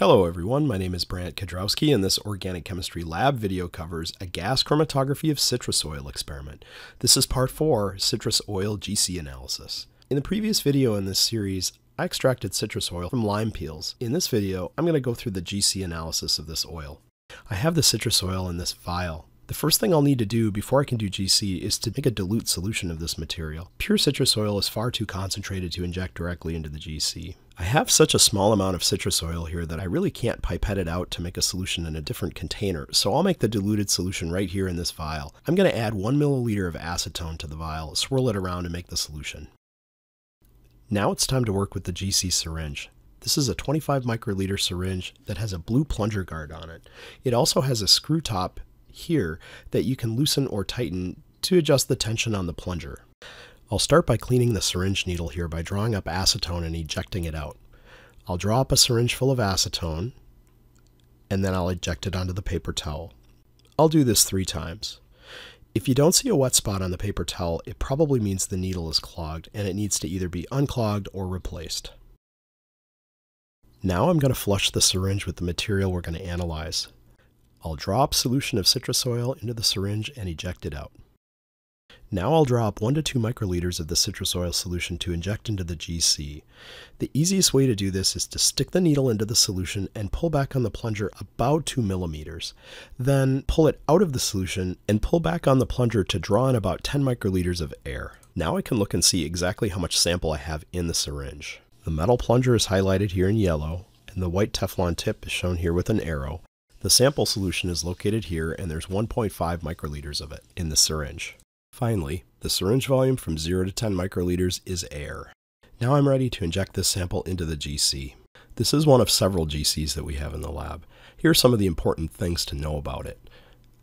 Hello everyone, my name is Brant Kadrowski and this Organic Chemistry Lab video covers a gas chromatography of citrus oil experiment. This is part 4, citrus oil GC analysis. In the previous video in this series, I extracted citrus oil from lime peels. In this video, I'm going to go through the GC analysis of this oil. I have the citrus oil in this vial. The first thing I'll need to do before I can do GC is to make a dilute solution of this material. Pure citrus oil is far too concentrated to inject directly into the GC. I have such a small amount of citrus oil here that I really can't pipette it out to make a solution in a different container, so I'll make the diluted solution right here in this vial. I'm going to add 1 milliliter of acetone to the vial, swirl it around and make the solution. Now it's time to work with the GC syringe. This is a 25 microliter syringe that has a blue plunger guard on it. It also has a screw top here that you can loosen or tighten to adjust the tension on the plunger. I'll start by cleaning the syringe needle here by drawing up acetone and ejecting it out. I'll draw up a syringe full of acetone, and then I'll eject it onto the paper towel. I'll do this three times. If you don't see a wet spot on the paper towel, it probably means the needle is clogged and it needs to either be unclogged or replaced. Now I'm going to flush the syringe with the material we're going to analyze. I'll drop solution of citrus oil into the syringe and eject it out. Now I'll draw up 1 to 2 microliters of the citrus oil solution to inject into the GC. The easiest way to do this is to stick the needle into the solution and pull back on the plunger about 2 millimeters. Then pull it out of the solution and pull back on the plunger to draw in about 10 microliters of air. Now I can look and see exactly how much sample I have in the syringe. The metal plunger is highlighted here in yellow, and the white Teflon tip is shown here with an arrow. The sample solution is located here and there's 1.5 microliters of it in the syringe. Finally, the syringe volume from 0 to 10 microliters is air. Now I'm ready to inject this sample into the GC. This is one of several GCs that we have in the lab. Here are some of the important things to know about it.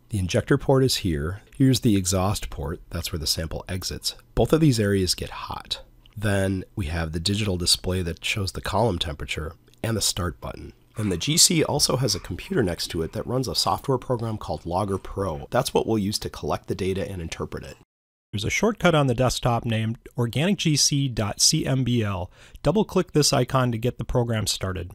The injector port is here. Here's the exhaust port. That's where the sample exits. Both of these areas get hot. Then we have the digital display that shows the column temperature and the start button. And the GC also has a computer next to it that runs a software program called Logger Pro. That's what we'll use to collect the data and interpret it. There's a shortcut on the desktop named organicgc.cmbl. Double click this icon to get the program started.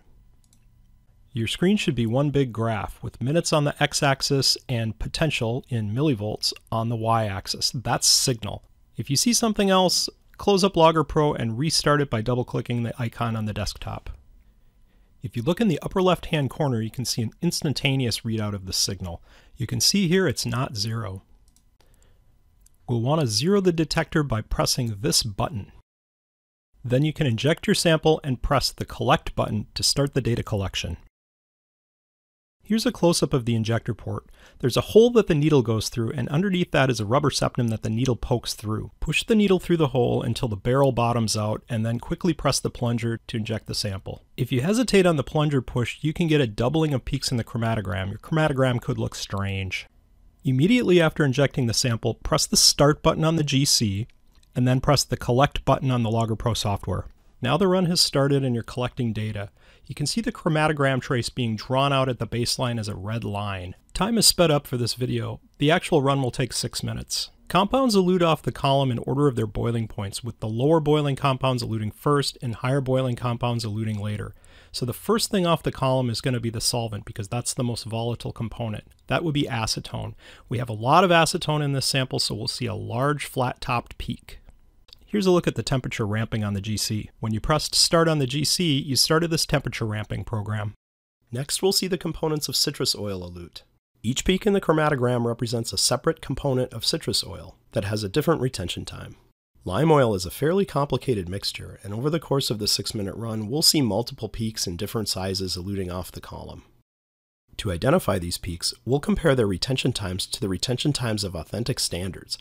Your screen should be one big graph with minutes on the x-axis and potential in millivolts on the y-axis. That's signal. If you see something else, close up Logger Pro and restart it by double clicking the icon on the desktop. If you look in the upper left hand corner, you can see an instantaneous readout of the signal. You can see here it's not zero. We'll want to zero the detector by pressing this button. Then you can inject your sample and press the collect button to start the data collection. Here's a close-up of the injector port. There's a hole that the needle goes through, and underneath that is a rubber septum that the needle pokes through. Push the needle through the hole until the barrel bottoms out, and then quickly press the plunger to inject the sample. If you hesitate on the plunger push, you can get a doubling of peaks in the chromatogram. Your chromatogram could look strange. Immediately after injecting the sample, press the Start button on the GC, and then press the Collect button on the Logger Pro software. Now the run has started and you're collecting data. You can see the chromatogram trace being drawn out at the baseline as a red line. Time is sped up for this video. The actual run will take 6 minutes. Compounds elute off the column in order of their boiling points, with the lower boiling compounds eluting first and higher boiling compounds eluting later. So the first thing off the column is going to be the solvent because that's the most volatile component. That would be acetone. We have a lot of acetone in this sample, so we'll see a large flat-topped peak. Here's a look at the temperature ramping on the GC. When you pressed start on the GC, you started this temperature ramping program. Next, we'll see the components of citrus oil elute. Each peak in the chromatogram represents a separate component of citrus oil that has a different retention time. Lime oil is a fairly complicated mixture, and over the course of the 6-minute run, we'll see multiple peaks in different sizes eluding off the column. To identify these peaks, we'll compare their retention times to the retention times of authentic standards.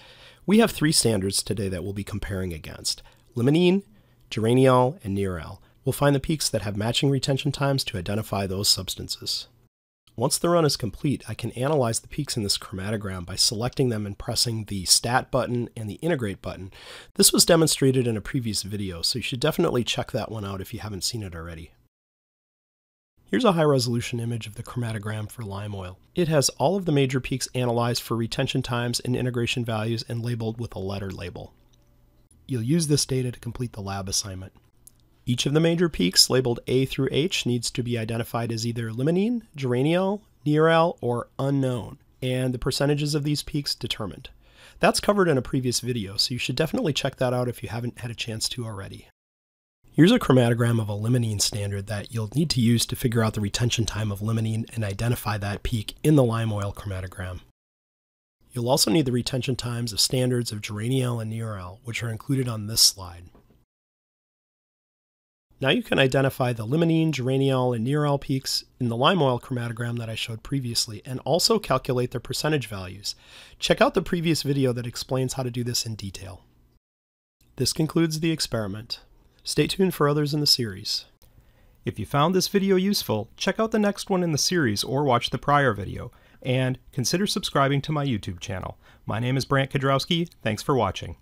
We have three standards today that we'll be comparing against, limonene, geraniol, and nerol. We'll find the peaks that have matching retention times to identify those substances. Once the run is complete, I can analyze the peaks in this chromatogram by selecting them and pressing the Stat button and the Integrate button. This was demonstrated in a previous video, so you should definitely check that one out if you haven't seen it already. Here's a high-resolution image of the chromatogram for lime oil. It has all of the major peaks analyzed for retention times and integration values and labeled with a letter label. You'll use this data to complete the lab assignment. Each of the major peaks labeled A through H needs to be identified as either limonene, geraniol, nerol, or unknown, and the percentages of these peaks determined. That's covered in a previous video, so you should definitely check that out if you haven't had a chance to already. Here's a chromatogram of a limonene standard that you'll need to use to figure out the retention time of limonene and identify that peak in the lime oil chromatogram. You'll also need the retention times of standards of geraniol and nerol, which are included on this slide. Now you can identify the limonene, geraniol, and nerol peaks in the lime oil chromatogram that I showed previously and also calculate their percentage values. Check out the previous video that explains how to do this in detail. This concludes the experiment. Stay tuned for others in the series. If you found this video useful, check out the next one in the series or watch the prior video, and consider subscribing to my YouTube channel. My name is Brant Kudrowski, thanks for watching.